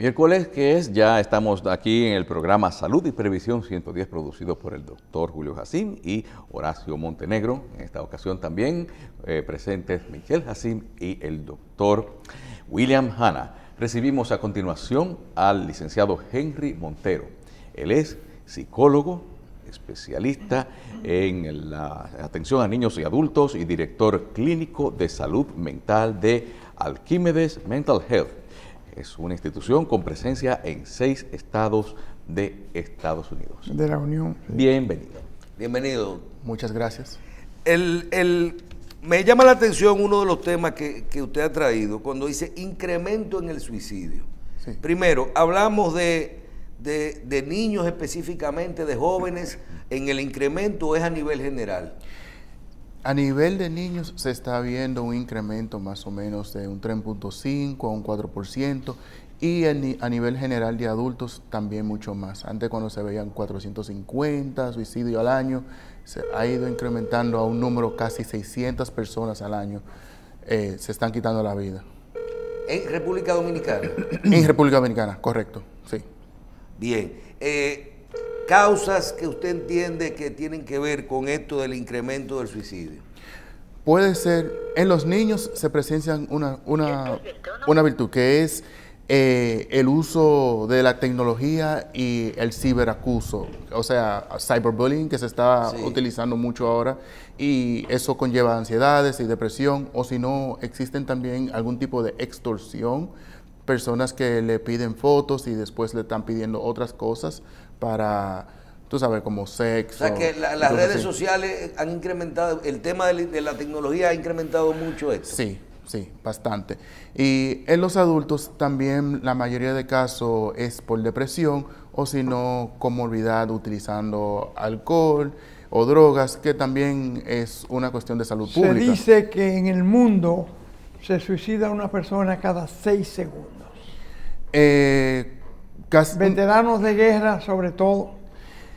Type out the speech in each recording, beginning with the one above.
miércoles, que es, ya estamos aquí en el programa Salud y Previsión 110, producido por el doctor Julio Jacín y Horacio Montenegro. En esta ocasión también eh, presentes Miguel Jacín y el doctor William Hanna. Recibimos a continuación al licenciado Henry Montero. Él es psicólogo, especialista en la atención a niños y adultos y director clínico de salud mental de Alquímedes Mental Health es una institución con presencia en seis estados de Estados Unidos. De la Unión. Bienvenido. Bienvenido. Muchas gracias. El, me llama la atención uno de los temas que, usted ha traído cuando dice incremento en el suicidio. Primero, hablamos de, de niños específicamente, de jóvenes, en el incremento es a nivel general. A nivel de niños se está viendo un incremento más o menos de un 3.5 a un 4% y a nivel general de adultos también mucho más. Antes cuando se veían 450 suicidios al año, se ha ido incrementando a un número casi 600 personas al año. Eh, se están quitando la vida. ¿En República Dominicana? en República Dominicana, correcto, sí. Bien. Eh, causas que usted entiende que tienen que ver con esto del incremento del suicidio? Puede ser, en los niños se presencian una, una, una virtud que es eh, el uso de la tecnología y el ciberacuso, o sea, cyberbullying que se está utilizando mucho ahora y eso conlleva ansiedades y depresión o si no existen también algún tipo de extorsión, personas que le piden fotos y después le están pidiendo otras cosas para, tú sabes, como sexo. O sea, que las redes sociales han incrementado, el tema de, la tecnología ha incrementado mucho esto. Sí, sí, bastante. Y en los adultos también la mayoría de casos es por depresión o si no comorbilidad utilizando alcohol o drogas, que también es una cuestión de salud pública. Se dice que en el mundo se suicida una persona cada seis segundos. Eh, veteranos de guerra sobre todo,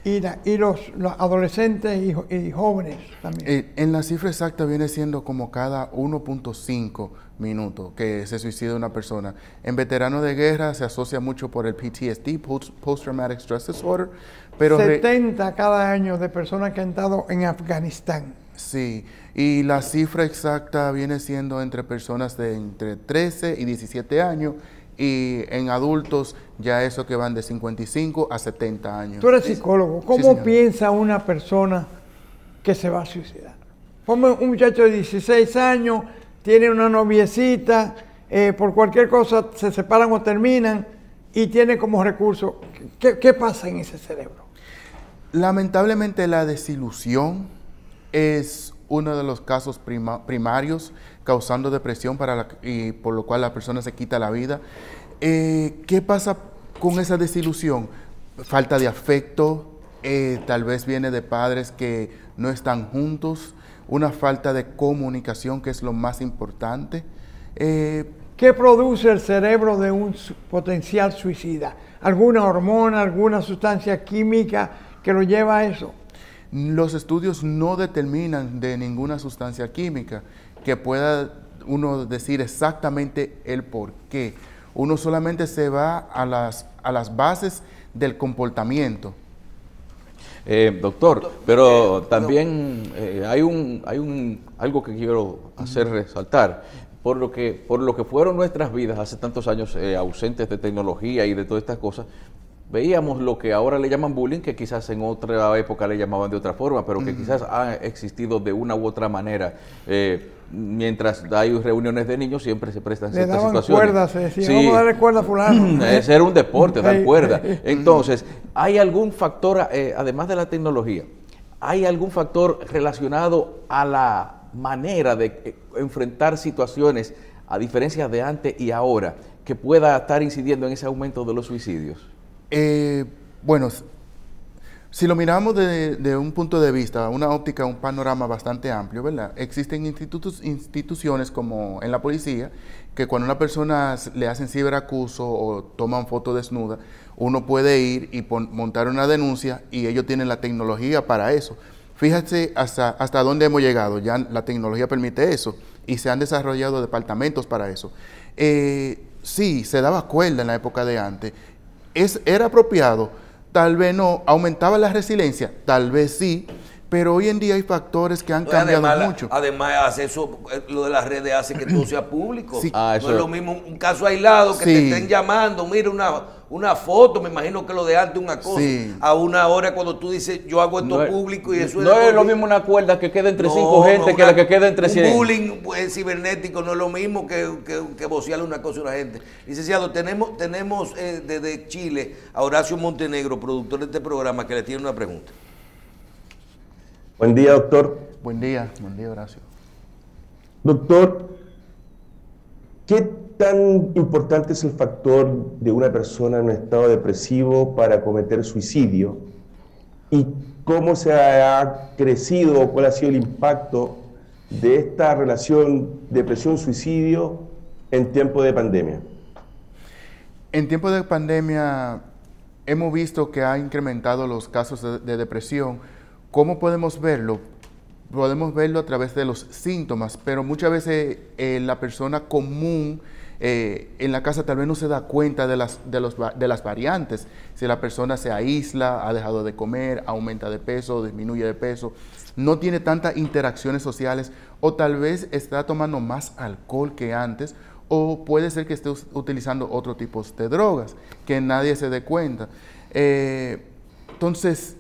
y, los, adolescentes y, jóvenes también. Eh, en la cifra exacta viene siendo como cada 1.5 minutos que se suicida una persona. En veteranos de guerra se asocia mucho por el PTSD, Post Traumatic Stress Disorder. Pero 70 cada año de personas que han estado en Afganistán. Sí, y la cifra exacta viene siendo entre personas de entre 13 y 17 años y en adultos ya eso que van de 55 a 70 años. Tú eres psicólogo, ¿cómo piensa una persona que se va a suicidar? Como un muchacho de 16 años, tiene una noviecita, eh, por cualquier cosa se separan o terminan y tiene como recurso, ¿qué, qué pasa en ese cerebro? Lamentablemente la desilusión es uno de los casos primarios causando depresión para y por lo cual la persona se quita la vida. Eh, ¿Qué pasa con esa desilusión? Falta de afecto, eh, tal vez viene de padres que no están juntos, una falta de comunicación que es lo más importante. Eh, ¿Qué produce el cerebro de un potencial suicida? ¿Alguna hormona, alguna sustancia química que lo lleva a eso? Los estudios no determinan de ninguna sustancia química que pueda uno decir exactamente el por qué. Uno solamente se va a las, a las bases del comportamiento. Eh, doctor, pero eh, también eh, hay, un, hay un, algo que quiero hacer resaltar. Por lo, que, por lo que fueron nuestras vidas hace tantos años ausentes de tecnología y de todas estas cosas, veíamos lo que ahora le llaman bullying, que quizás en otra época le llamaban de otra forma, pero que quizás ha existido de una u otra manera. Eh, mientras hay reuniones de niños siempre se prestan le ciertas situaciones. Cuerdas, se decía, sí. vamos a darle cuerda a fulano. Mm, ese eh, era un deporte, dar cuerda. Entonces, ¿hay algún factor, eh, además de la tecnología, hay algún factor relacionado a la manera de enfrentar situaciones a diferencia de antes y ahora que pueda estar incidiendo en ese aumento de los suicidios? Eh, bueno, si lo miramos desde un punto de vista, una óptica, un panorama bastante amplio, ¿verdad? Existen institutos, instituciones como en la policía, que cuando una persona le hacen ciberacuso o toman foto desnuda, uno puede ir y montar una denuncia y ellos tienen la tecnología para eso. Fíjate hasta, hasta dónde hemos llegado, ya la tecnología permite eso y se han desarrollado departamentos para eso. Eh, sí, se daba cuerda en la época de antes es, era apropiado, tal vez no, aumentaba la resiliencia, tal vez sí, pero hoy en día hay factores que han cambiado mucho. Además, hace eso, eh, lo de las redes hace que todo sea público. no es ah, lo mismo un caso aislado que te estén llamando, mira una una foto, me imagino que lo de antes un acoso, a una hora cuando tú dices yo hago esto público y eso es... No es lo mismo una cuerda que queda entre cinco gente que la que queda entre cien. Un bullying pues, cibernético no es lo mismo que, que, que vocearle una cosa a una gente. Licenciado, tenemos, tenemos eh, desde Chile a Horacio Montenegro, productor de este programa, que le tiene una pregunta. Buen día, doctor. Buen día, buen día, Horacio. Doctor, ¿qué tan importante es el factor de una persona en un estado depresivo para cometer suicidio? ¿Y cómo se ha crecido o cuál ha sido el impacto de esta relación depresión-suicidio en tiempo de pandemia? En tiempo de pandemia hemos visto que ha incrementado los casos de, depresión. ¿Cómo podemos verlo? podemos verlo a través de los síntomas, pero muchas veces eh, la persona común eh, en la casa tal vez no se da cuenta de las, de, las variantes. Si la persona se aísla, ha dejado de comer, aumenta de peso, disminuye de peso, no tiene tantas interacciones sociales o tal vez está tomando más alcohol que antes o puede ser que esté utilizando otro tipo de drogas que nadie se dé cuenta. Eh, entonces,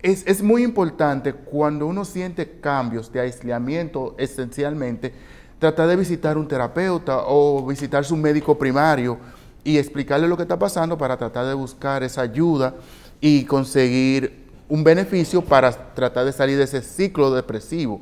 es, es muy importante cuando uno siente cambios de aislamiento esencialmente, tratar de visitar un terapeuta o visitar su médico primario y explicarle lo que está pasando para tratar de buscar esa ayuda y conseguir un beneficio para tratar de salir de ese ciclo depresivo.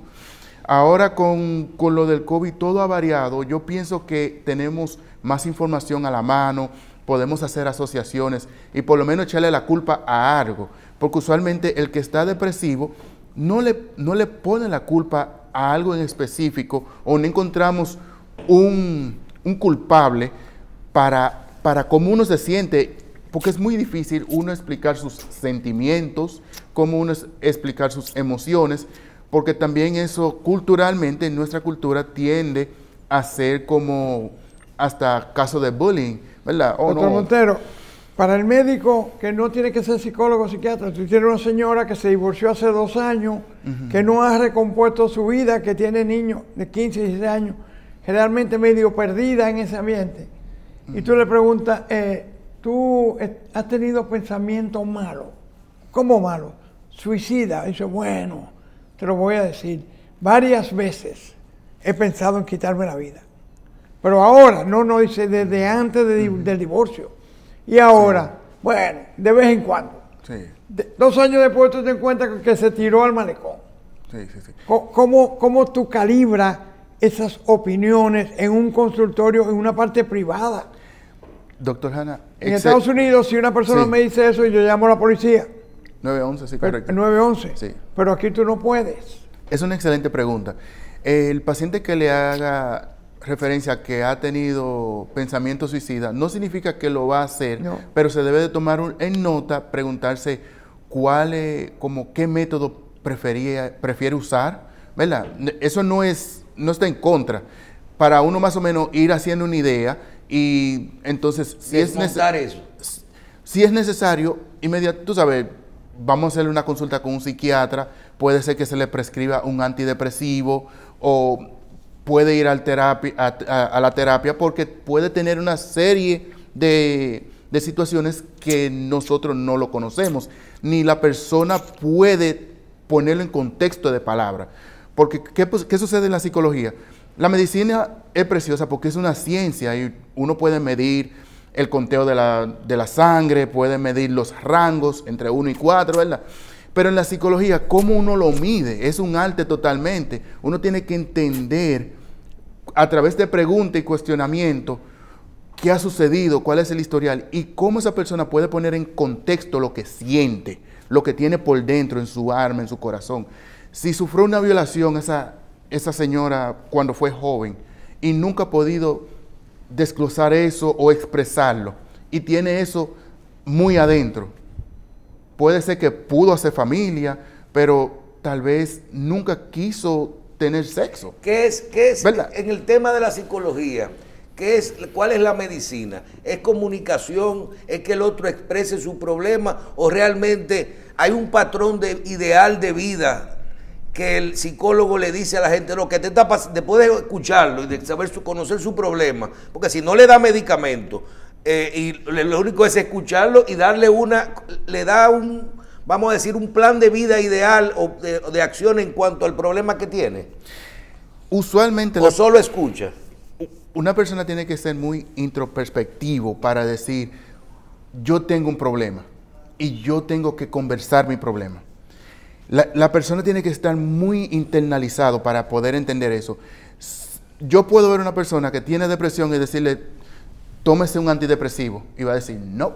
Ahora con, lo del COVID todo ha variado, yo pienso que tenemos más información a la mano, podemos hacer asociaciones y por lo menos echarle la culpa a algo, porque usualmente el que está depresivo no le, no le pone la culpa a algo en específico o no encontramos un, culpable para, para cómo uno se siente, porque es muy difícil uno explicar sus sentimientos, cómo uno explicar sus emociones, porque también eso culturalmente en nuestra cultura tiende a ser como hasta caso de bullying, ¿verdad? o para el médico que no tiene que ser psicólogo o psiquiatra, tú tienes una señora que se divorció hace dos años, que no ha recompuesto su vida, que tiene niños de 15, 16 años, generalmente medio perdida en ese ambiente. Y tú le preguntas, eh, ¿tú has tenido pensamientos malos? ¿Cómo malo, Suicida. dice, bueno, te lo voy a decir. Varias veces he pensado en quitarme la vida. Pero ahora, no, no, dice desde antes del divorcio y ahora, bueno, de vez en cuando. Sí. dos años después tú te encuentras que se tiró al malecón. Sí, sí, sí. ¿Cómo, tú calibras esas opiniones en un consultorio, en una parte privada? Doctor Hanna. En Estados Unidos, si una persona me dice eso, y yo llamo a la policía. 911, sí, eh, correcto. 911. Sí. Pero aquí tú no puedes. Es una excelente pregunta. El paciente que le haga referencia que ha tenido pensamiento suicida, no significa que lo va a hacer, pero se debe de tomar en nota, preguntarse cuál es, eh, como qué método prefería, prefiere usar, ¿verdad? Eso no es, no está en contra. Para uno más o menos ir haciendo una idea y entonces si es necesario, si es necesario, inmediato, tú sabes, vamos a hacer una consulta con un psiquiatra, puede ser que se le prescriba un antidepresivo o puede ir a, la terapia porque puede tener una serie de, situaciones que nosotros no lo conocemos, ni la persona puede ponerlo en contexto de palabra. Porque, ¿qué, sucede en la psicología? La medicina es preciosa porque es una ciencia y uno puede medir el conteo de la, de la sangre, puede medir los rangos entre 1 y 4, ¿verdad? Pero en la psicología, ¿cómo uno lo mide? Es un arte totalmente. Uno tiene que entender a través de pregunta y cuestionamiento qué ha sucedido, cuál es el historial y cómo esa persona puede poner en contexto lo que siente, lo que tiene por dentro, en su arma en su corazón. Si sufrió una violación esa, esa señora cuando fue joven y nunca ha podido desglosar eso o expresarlo y tiene eso muy adentro, puede ser que pudo hacer familia, pero tal vez nunca quiso tener sexo. ¿Qué es, qué es en el tema de la psicología? ¿Qué es, ¿Cuál es la medicina? ¿Es comunicación? ¿Es que el otro exprese su problema? ¿O realmente hay un patrón de, ideal de vida que el psicólogo le dice a la gente, lo que te está después de escucharlo y de saber su, conocer su problema? Porque si no le da medicamento eh, y lo único es escucharlo y darle una, le da un vamos a decir, un plan de vida ideal o de, acción en cuanto al problema que tiene? Usualmente... ¿O solo escucha? Una persona tiene que ser muy introspectivo para decir, yo tengo un problema y yo tengo que conversar mi problema. La, persona tiene que estar muy internalizado para poder entender eso. Yo puedo ver a una persona que tiene depresión y decirle, tómese un antidepresivo. Y va a decir, no,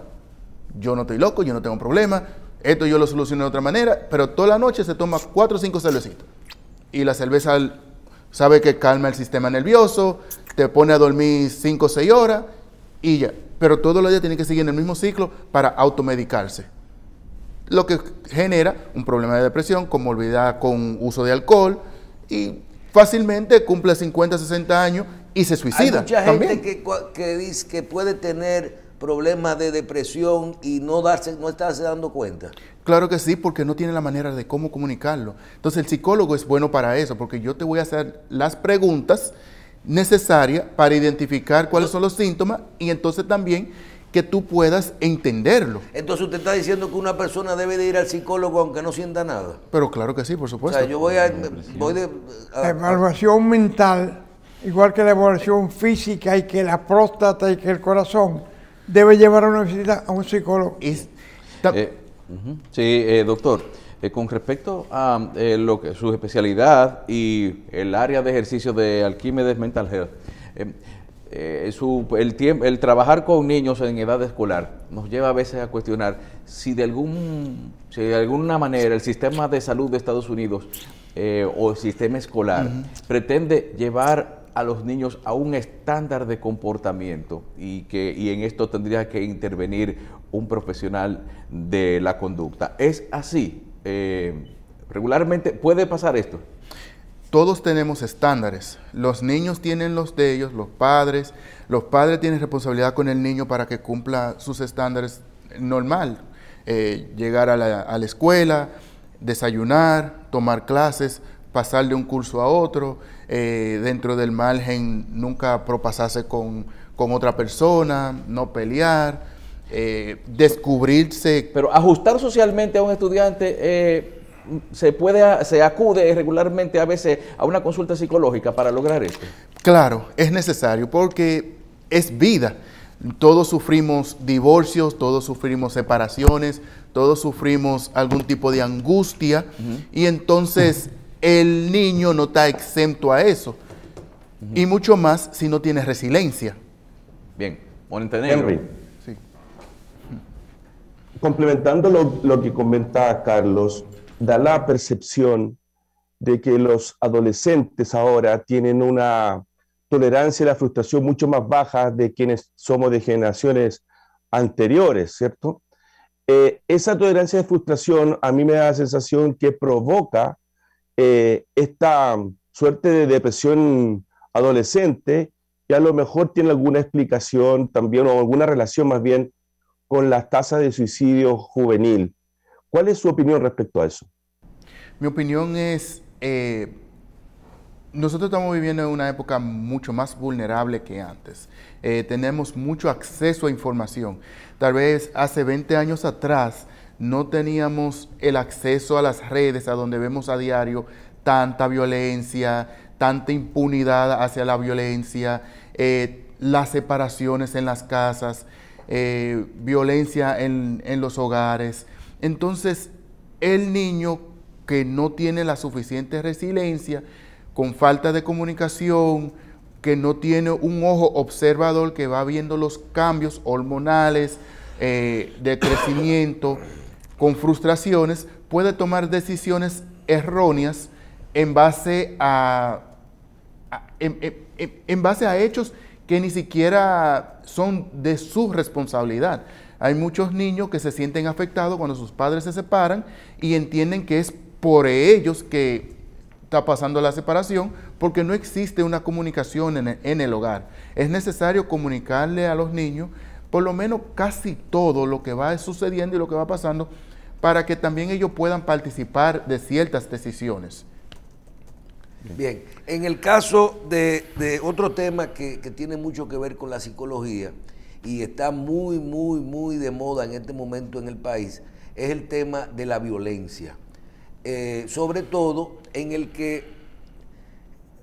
yo no estoy loco, yo no tengo un problema, esto yo lo soluciono de otra manera, pero toda la noche se toma 4 o 5 cervecitas. Y la cerveza sabe que calma el sistema nervioso, te pone a dormir 5 o 6 horas y ya. Pero todo los día tiene que seguir en el mismo ciclo para automedicarse. Lo que genera un problema de depresión, como olvidar con uso de alcohol y fácilmente cumple 50, 60 años y se suicida. Hay mucha gente que, que, dice que puede tener problemas de depresión y no, darse, no estarse dando cuenta? Claro que sí, porque no tiene la manera de cómo comunicarlo. Entonces el psicólogo es bueno para eso, porque yo te voy a hacer las preguntas necesarias para identificar cuáles son los síntomas y entonces también que tú puedas entenderlo. Entonces usted está diciendo que una persona debe de ir al psicólogo aunque no sienta nada. Pero claro que sí, por supuesto. O sea, yo voy Voy a la evaluación mental, igual que la evaluación física y que la próstata y que el corazón, debe llevar a una visita a un psicólogo. Eh, sí, eh, doctor, eh, con respecto a lo que, su especialidad y el área de ejercicio de Alquimedes Mental Health, em, el, tiempo, el trabajar con niños en edad escolar nos lleva a veces a cuestionar si de, algún, de alguna manera el sistema de salud de Estados Unidos o el sistema escolar pretende llevar a los niños a un estándar de comportamiento y que en esto tendría que intervenir un profesional de la conducta. ¿Es así? Eh, ¿Regularmente puede pasar esto? Todos tenemos estándares. Los niños tienen los de ellos, los padres. Los padres tienen responsabilidad con el niño para que cumpla sus estándares normal. Eh, llegar a la, a la escuela, desayunar, tomar clases, pasar de un curso a otro, eh, dentro del margen nunca propasarse con, otra persona, no pelear, eh, descubrirse. Pero ajustar socialmente a un estudiante eh, se puede, se acude regularmente a veces a una consulta psicológica para lograr esto. Claro, es necesario porque es vida. Todos sufrimos divorcios, todos sufrimos separaciones, todos sufrimos algún tipo de angustia y entonces el niño no está exento a eso. Y mucho más si no tiene resiliencia. Bien, entendido. Henry. Sí. Complementando lo, que comentaba Carlos, da la percepción de que los adolescentes ahora tienen una tolerancia a la frustración mucho más baja de quienes somos de generaciones anteriores, ¿cierto? Eh, esa tolerancia a la frustración a mí me da la sensación que provoca eh, esta mm, suerte de depresión adolescente que a lo mejor tiene alguna explicación también o alguna relación más bien con las tasas de suicidio juvenil. ¿Cuál es su opinión respecto a eso? Mi opinión es, eh, nosotros estamos viviendo en una época mucho más vulnerable que antes. Eh, tenemos mucho acceso a información. Tal vez hace 20 años atrás no teníamos el acceso a las redes, a donde vemos a diario tanta violencia, tanta impunidad hacia la violencia, eh, las separaciones en las casas, eh, violencia en, en los hogares. Entonces, el niño que no tiene la suficiente resiliencia, con falta de comunicación, que no tiene un ojo observador que va viendo los cambios hormonales, eh, de crecimiento, con frustraciones, puede tomar decisiones erróneas en base a, en, base a hechos que ni siquiera son de su responsabilidad. Hay muchos niños que se sienten afectados cuando sus padres se separan y entienden que es por ellos que está pasando la separación porque no existe una comunicación en el hogar. Es necesario comunicarle a los niños por lo menos casi todo lo que va sucediendo y lo que va pasando para que también ellos puedan participar de ciertas decisiones. Bien, en el caso de, otro tema que, tiene mucho que ver con la psicología y está muy, muy, muy de moda en este momento en el país, es el tema de la violencia. Eh, sobre todo en el que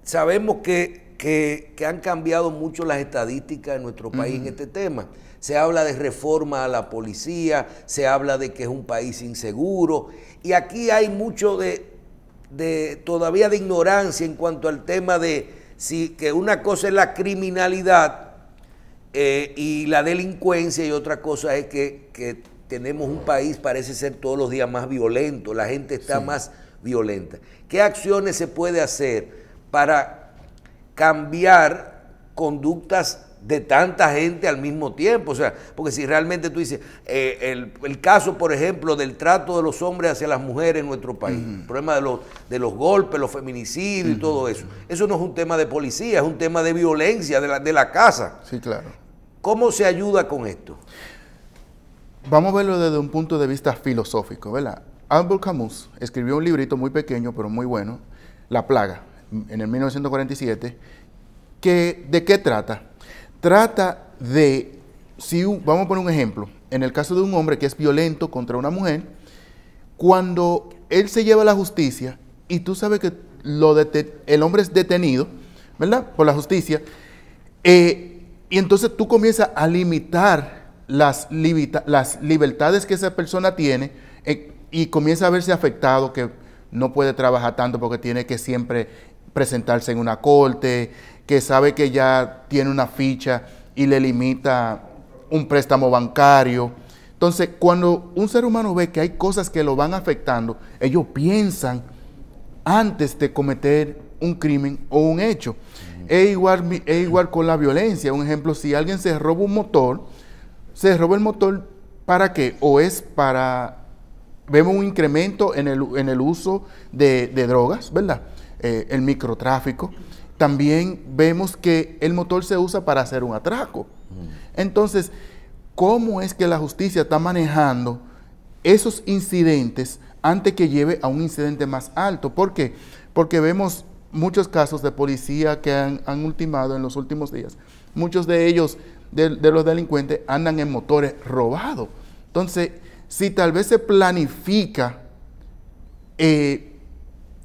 sabemos que que, han cambiado mucho las estadísticas en nuestro país en este tema. Se habla de reforma a la policía, se habla de que es un país inseguro, y aquí hay mucho de, todavía de ignorancia en cuanto al tema de si que una cosa es la criminalidad eh, y la delincuencia, y otra cosa es que, tenemos un país, parece ser todos los días más violento, la gente está más violenta. ¿Qué acciones se puede hacer para cambiar conductas de tanta gente al mismo tiempo. O sea, porque si realmente tú dices, eh, el, caso, por ejemplo, del trato de los hombres hacia las mujeres en nuestro país, el problema de los, de los golpes, los feminicidios y todo eso, eso no es un tema de policía, es un tema de violencia de la, de la casa. Sí, claro. ¿Cómo se ayuda con esto? Vamos a verlo desde un punto de vista filosófico, ¿verdad? Albert Camus escribió un librito muy pequeño, pero muy bueno, La plaga, en el 1947, que, ¿de qué trata? Trata de, si vamos a poner un ejemplo, en el caso de un hombre que es violento contra una mujer, cuando él se lleva a la justicia y tú sabes que lo el hombre es detenido, ¿verdad? Por la justicia, eh, y entonces tú comienzas a limitar las, libertades que esa persona tiene eh, y comienza a verse afectado que no puede trabajar tanto porque tiene que siempre presentarse en una corte, que sabe que ya tiene una ficha y le limita un préstamo bancario. Entonces, cuando un ser humano ve que hay cosas que lo van afectando, ellos piensan antes de cometer un crimen o un hecho. Es igual, igual con la violencia. Un ejemplo, si alguien se roba un motor, se roba el motor para qué? O es para, vemos un incremento en el, en el uso de, de drogas, ¿verdad? Eh, el microtráfico, también vemos que el motor se usa para hacer un atraco. Mm. Entonces, ¿cómo es que la justicia está manejando esos incidentes antes que lleve a un incidente más alto? ¿Por qué? Porque vemos muchos casos de policía que han, ultimado en los últimos días. Muchos de ellos, de, los delincuentes, andan en motores robados. Entonces, si tal vez se planifica eh,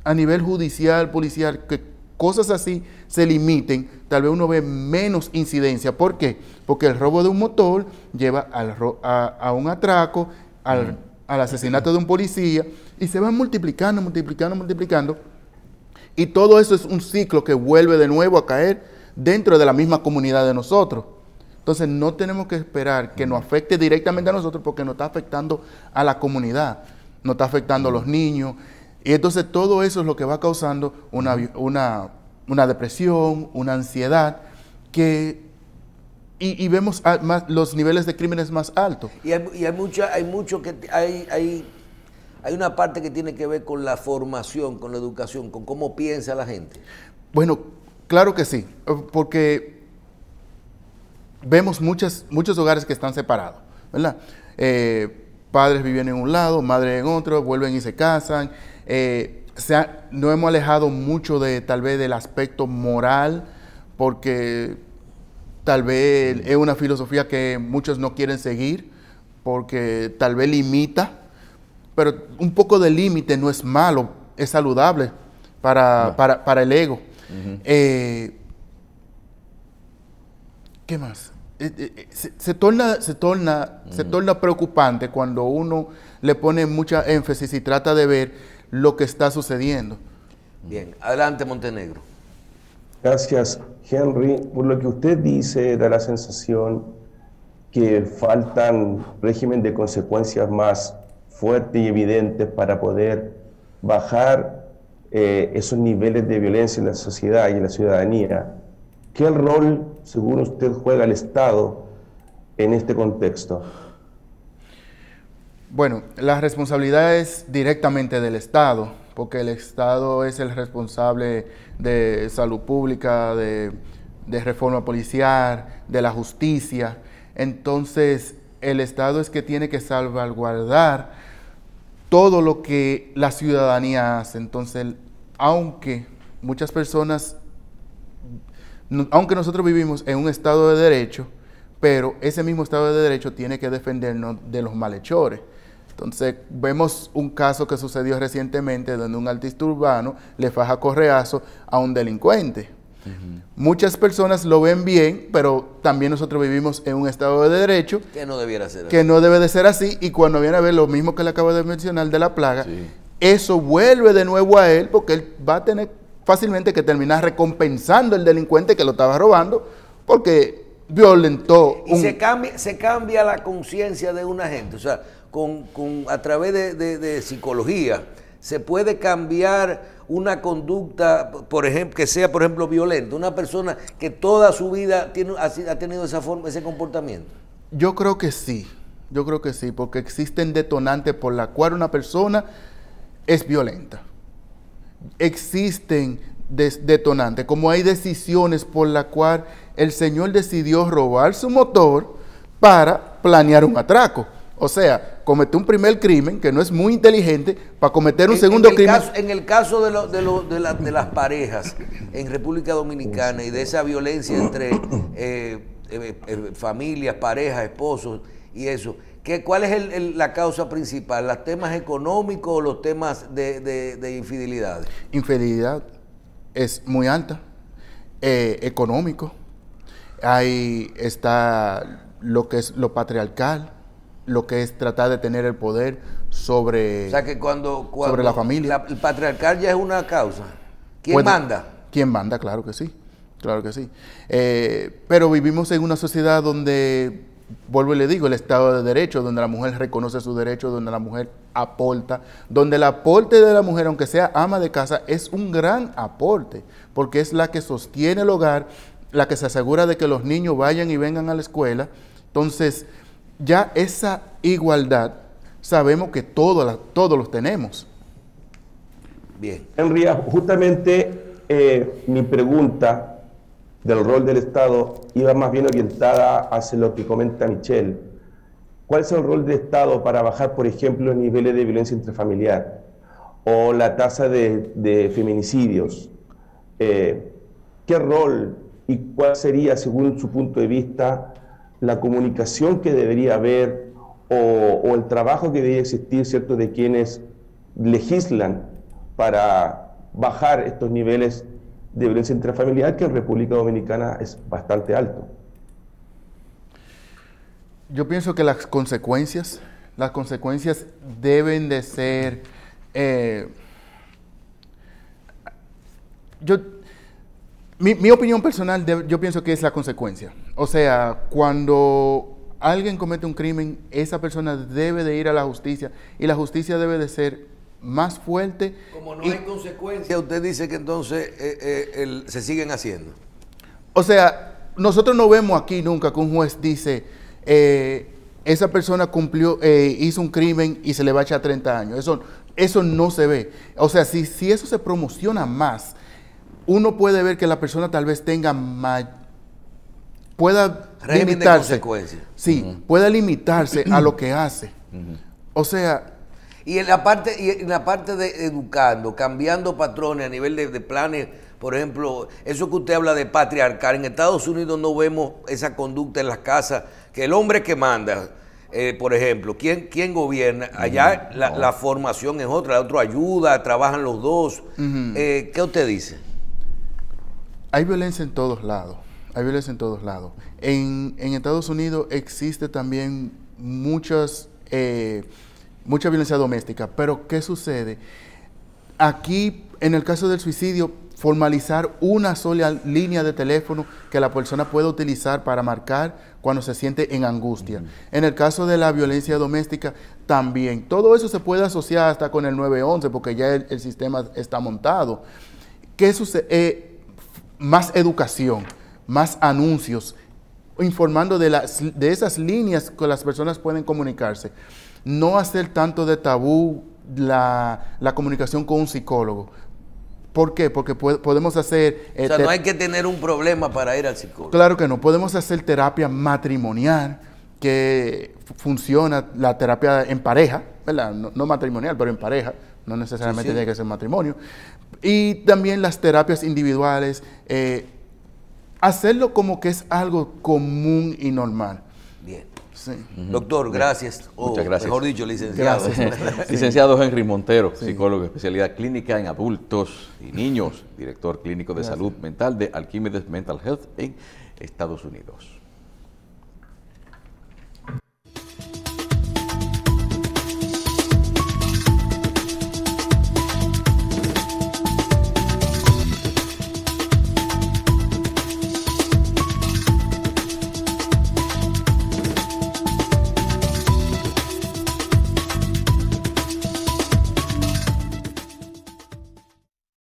a nivel judicial, policial, que cosas así se limiten, tal vez uno ve menos incidencia. ¿Por qué? Porque el robo de un motor lleva al a, un atraco, mm. al, asesinato de un policía, y se va multiplicando, multiplicando, multiplicando. Y todo eso es un ciclo que vuelve de nuevo a caer dentro de la misma comunidad de nosotros. Entonces no tenemos que esperar que nos mm. afecte directamente a nosotros porque nos está afectando a la comunidad, nos está afectando a los niños, y entonces todo eso es lo que va causando una, depresión, una ansiedad, que y, vemos los niveles de crímenes más altos. Y hay, hay, mucha, hay mucho que hay, hay, hay, una parte que tiene que ver con la formación, con la educación, con cómo piensa la gente. Bueno, claro que sí, porque vemos muchas, muchos hogares que están separados, ¿verdad? Eh, padres viven en un lado, madres en otro, vuelven y se casan. Eh, no hemos alejado mucho de tal vez del aspecto moral, porque tal vez es una filosofía que muchos no quieren seguir, porque tal vez limita, pero un poco de límite no es malo, es saludable para, el ego. Eh, ¿Qué más? Eh, se, torna, se, torna, se torna preocupante cuando uno le pone mucha énfasis y trata de ver lo que está sucediendo. Bien, adelante Montenegro. Gracias, Henry. Por lo que usted dice, da la sensación que faltan régimen de consecuencias más fuertes y evidentes para poder bajar eh, esos niveles de violencia en la sociedad y en la ciudadanía. ¿Qué rol, según usted, juega el Estado en este contexto? Bueno, la responsabilidad es directamente del Estado, porque el Estado es el responsable de salud pública, de, reforma policial, de la justicia. Entonces, el Estado es que tiene que salvaguardar todo lo que la ciudadanía hace. Entonces, aunque muchas personas, aunque nosotros vivimos en un Estado de derecho, pero ese mismo Estado de derecho tiene que defendernos de los malhechores. Entonces vemos un caso que sucedió recientemente donde un artista urbano le faja correazo a un delincuente. Muchas personas lo ven bien, pero también nosotros vivimos en un estado de derecho que no debiera ser que no debe de ser así y cuando viene a ver lo mismo que le acabo de mencionar de la plaga, eso vuelve de nuevo a él porque él va a tener fácilmente que terminar recompensando al delincuente que lo estaba robando porque violentó. Y se, cambia, se cambia la conciencia de una gente. O sea, con, a través de, psicología, se puede cambiar una conducta, por ejemplo, que sea, por ejemplo, violenta, una persona que toda su vida tiene, ha, tenido esa forma, ese comportamiento? Yo creo que sí, yo creo que sí, porque existen detonantes por la cual una persona es violenta. Existen detonantes, como hay decisiones por la cual el señor decidió robar su motor para planear un atraco. O sea, cometió un primer crimen que no es muy inteligente para cometer un segundo crimen. en el caso de, las parejas en República Dominicana y de esa violencia entre eh, eh, eh, familias, parejas, esposos y eso, ¿qué, ¿cuál es la causa principal? ¿Los temas económicos o los temas de, infidelidad? Infidelidad es muy alta, económico, ahí está lo que es lo patriarcal lo que es tratar de tener el poder sobre, o sea que cuando, sobre la familia. el patriarcal ya es una causa. ¿Quién manda? ¿Quién manda? Claro que sí. Claro que sí. Eh, pero vivimos en una sociedad donde, vuelvo y le digo, el Estado de Derecho, donde la mujer reconoce su derecho, donde la mujer aporta, donde el aporte de la mujer, aunque sea ama de casa, es un gran aporte, porque es la que sostiene el hogar, la que se asegura de que los niños vayan y vengan a la escuela. Entonces, ya esa igualdad sabemos que todos, todos los tenemos. Bien. Enría, justamente eh, mi pregunta del rol del Estado iba más bien orientada hacia lo que comenta Michelle. ¿Cuál es el rol del Estado para bajar, por ejemplo, los niveles de violencia intrafamiliar o la tasa de, feminicidios? Eh, ¿Qué rol y cuál sería, según su punto de vista, la comunicación que debería haber o, el trabajo que debería existir, ¿cierto?, de quienes legislan para bajar estos niveles de violencia intrafamiliar que en República Dominicana es bastante alto. Yo pienso que las consecuencias, las consecuencias deben de ser... Eh, mi, opinión personal, yo pienso que es la consecuencia. O sea, cuando alguien comete un crimen, esa persona debe de ir a la justicia y la justicia debe de ser más fuerte. Como no hay consecuencia. Usted dice que entonces eh, eh, se siguen haciendo. O sea, nosotros no vemos aquí nunca que un juez dice, eh, esa persona cumplió, hizo un crimen y se le va a echar 30 años. Eso, eso no se ve. O sea, si, si eso se promociona más, uno puede ver que la persona tal vez tenga más pueda limitarse. Sí, pueda limitarse a lo que hace. O sea. Y en la parte, y en la parte de educando, cambiando patrones a nivel de, planes, por ejemplo, eso que usted habla de patriarcal, en Estados Unidos no vemos esa conducta en las casas, que el hombre que manda. Eh, por ejemplo, ¿quién, quién gobierna? Allá la, formación es otra, la otra ayuda, trabajan los dos. Eh, ¿Qué usted dice? hay violencia en todos lados, hay violencia en todos lados. En, en Estados Unidos existe también muchas, eh, mucha violencia doméstica, pero ¿qué sucede? Aquí, en el caso del suicidio, formalizar una sola línea de teléfono que la persona pueda utilizar para marcar cuando se siente en angustia. En el caso de la violencia doméstica, también. Todo eso se puede asociar hasta con el 911 porque ya el, sistema está montado. ¿Qué sucede? Eh, más educación, más anuncios, informando de, las, de esas líneas con las personas pueden comunicarse. No hacer tanto de tabú la, comunicación con un psicólogo. ¿Por qué? Porque podemos hacer... o sea, eh, no hay que tener un problema para ir al psicólogo. Claro que no. Podemos hacer terapia matrimonial, que funciona la terapia en pareja, no, matrimonial, pero en pareja, no necesariamente tiene que ser matrimonio. Y también las terapias individuales, eh, hacerlo como que es algo común y normal. Bien. Doctor, gracias. Muchas oh, gracias. Mejor dicho, licenciado. licenciado Henry Montero, psicólogo de especialidad clínica en adultos y niños, director clínico de salud mental de Alquímedes Mental Health en Estados Unidos.